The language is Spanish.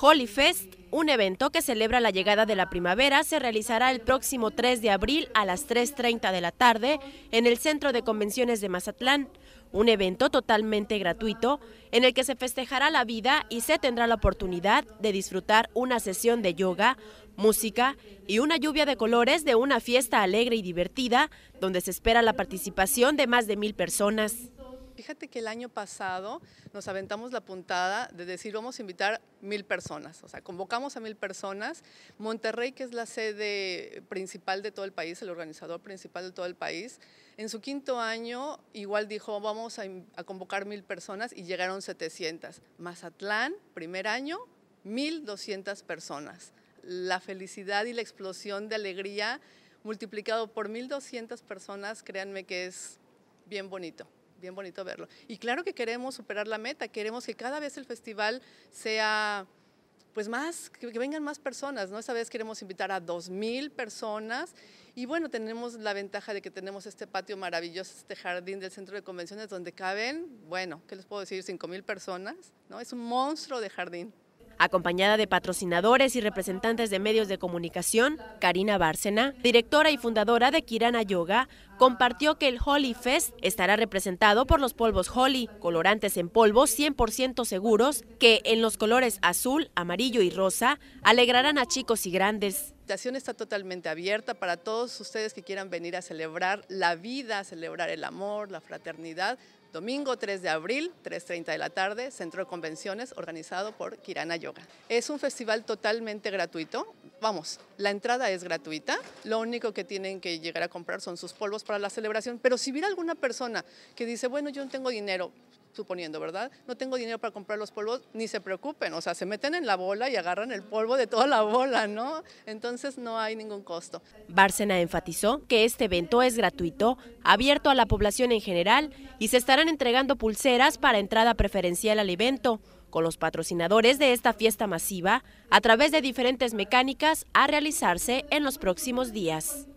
Holy Fest, un evento que celebra la llegada de la primavera, se realizará el próximo 3 de abril a las 3.30 de la tarde en el Centro de Convenciones de Mazatlán, un evento totalmente gratuito en el que se festejará la vida y se tendrá la oportunidad de disfrutar una sesión de yoga, música y una lluvia de colores de una fiesta alegre y divertida donde se espera la participación de más de mil personas. Fíjate que el año pasado nos aventamos la puntada de decir vamos a invitar mil personas, o sea, convocamos a mil personas. Monterrey, que es la sede principal de todo el país, el organizador principal de todo el país, en su quinto año igual dijo vamos a, a convocar mil personas y llegaron 700. Mazatlán, primer año, 1.200 personas. La felicidad y la explosión de alegría multiplicado por 1.200 personas, créanme que es bien bonito bien bonito verlo. Y claro que queremos superar la meta, queremos que cada vez el festival sea pues más, que vengan más personas, ¿no? Esta vez queremos invitar a 2.000 personas y bueno, tenemos la ventaja de que tenemos este patio maravilloso, este jardín del centro de convenciones donde caben, bueno, ¿qué les puedo decir? 5.000 personas, ¿no? Es un monstruo de jardín. Acompañada de patrocinadores y representantes de medios de comunicación, Karina Bárcena, directora y fundadora de Kirana Yoga, compartió que el Holly Fest estará representado por los polvos Holly, colorantes en polvo 100% seguros que en los colores azul, amarillo y rosa alegrarán a chicos y grandes. La invitación está totalmente abierta para todos ustedes que quieran venir a celebrar la vida, celebrar el amor, la fraternidad. Domingo 3 de abril, 3.30 de la tarde, Centro de Convenciones, organizado por Kirana Yoga. Es un festival totalmente gratuito. Vamos, la entrada es gratuita. Lo único que tienen que llegar a comprar son sus polvos para la celebración, pero si viene alguna persona que dice, bueno, yo no tengo dinero, suponiendo, ¿verdad? No tengo dinero para comprar los polvos, ni se preocupen, o sea, se meten en la bola y agarran el polvo de toda la bola, ¿no? Entonces no hay ningún costo. Bárcena enfatizó que este evento es gratuito, abierto a la población en general y se estarán entregando pulseras para entrada preferencial al evento con los patrocinadores de esta fiesta masiva a través de diferentes mecánicas a realizarse en los próximos días.